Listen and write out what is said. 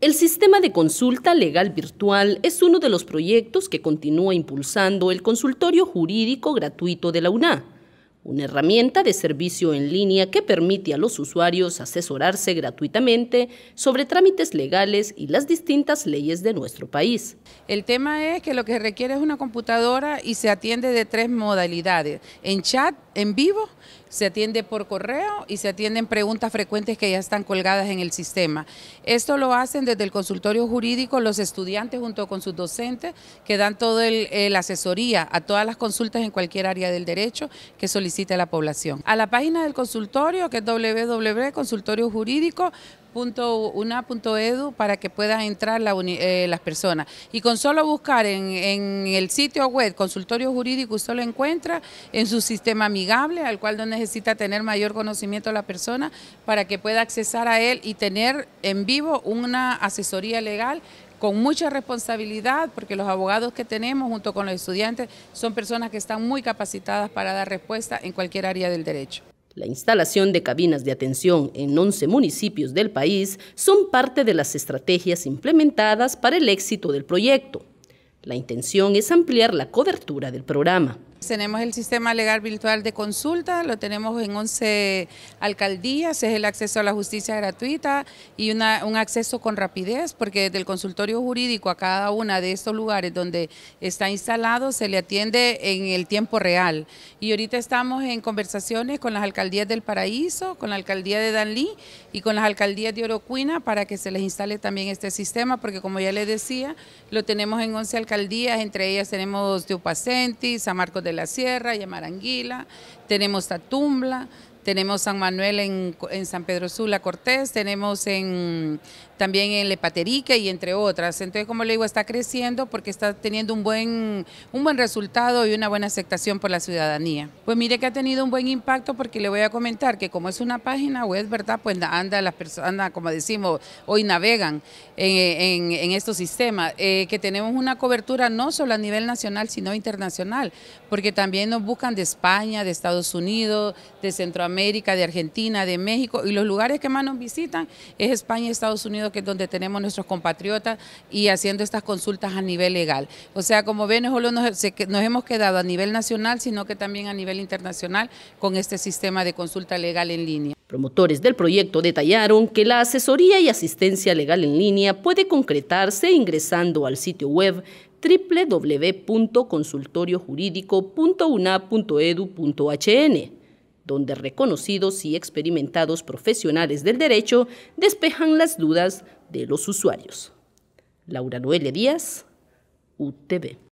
El sistema de consulta legal virtual es uno de los proyectos que continúa impulsando el consultorio jurídico gratuito de la UNA, una herramienta de servicio en línea que permite a los usuarios asesorarse gratuitamente sobre trámites legales y las distintas leyes de nuestro país. El tema es que lo que requiere es una computadora y se atiende de tres modalidades, en chat, en vivo se atiende por correo y se atienden preguntas frecuentes que ya están colgadas en el sistema. Esto lo hacen desde el consultorio jurídico los estudiantes junto con sus docentes que dan toda eh, la asesoría a todas las consultas en cualquier área del derecho que solicite la población. A la página del consultorio que es www.consultoriojuridico para que puedan entrar eh, las personas. Y con solo buscar en, el sitio web consultorio jurídico, usted lo encuentra en su sistema amigable, al cual no necesita tener mayor conocimiento la persona para que pueda accesar a él y tener en vivo una asesoría legal con mucha responsabilidad, porque los abogados que tenemos junto con los estudiantes son personas que están muy capacitadas para dar respuesta en cualquier área del derecho. La instalación de cabinas de atención en 11 municipios del país son parte de las estrategias implementadas para el éxito del proyecto. La intención es ampliar la cobertura del programa. Tenemos el sistema legal virtual de consulta, lo tenemos en 11 alcaldías, es el acceso a la justicia gratuita y un acceso con rapidez, porque desde el consultorio jurídico a cada una de estos lugares donde está instalado se le atiende en el tiempo real. Y ahorita estamos en conversaciones con las alcaldías del Paraíso, con la alcaldía de Danlí y con las alcaldías de Orocuina para que se les instale también este sistema, porque como ya les decía, lo tenemos en 11 alcaldías, entre ellas tenemos Teupacenti, San Marcos de de la Sierra y tenemos Tatumbla, tenemos San Manuel en, en San Pedro Sula Cortés, tenemos en también en Lepaterica y entre otras. Entonces, como le digo, está creciendo porque está teniendo un buen, un buen resultado y una buena aceptación por la ciudadanía. Pues mire que ha tenido un buen impacto porque le voy a comentar que como es una página web, ¿verdad? Pues anda las personas, como decimos, hoy navegan en, estos sistemas, eh, que tenemos una cobertura no solo a nivel nacional, sino internacional, porque también nos buscan de España, de Estados Unidos, de Centroamérica, de Argentina, de México, y los lugares que más nos visitan es España, y Estados Unidos, que es donde tenemos nuestros compatriotas, y haciendo estas consultas a nivel legal. O sea, como ven, no solo nos, hemos quedado a nivel nacional, sino que también a nivel internacional con este sistema de consulta legal en línea. Promotores del proyecto detallaron que la asesoría y asistencia legal en línea puede concretarse ingresando al sitio web www.consultoriojuridico.una.edu.hn donde reconocidos y experimentados profesionales del derecho despejan las dudas de los usuarios. Laura Noelia Díaz, UTV.